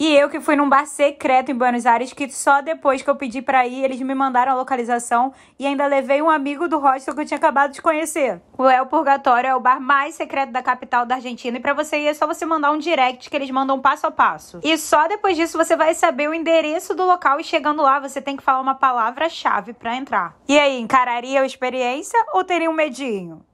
E eu que fui num bar secreto em Buenos Aires, que só depois que eu pedi para ir, eles me mandaram a localização e ainda levei um amigo do hostel que eu tinha acabado de conhecer. O El Purgatório é o bar mais secreto da capital da Argentina e para você ir é só você mandar um direct que eles mandam passo a passo. E só depois disso você vai saber o endereço do local e chegando lá você tem que falar uma palavra-chave para entrar. E aí, encararia a experiência ou teria um medinho?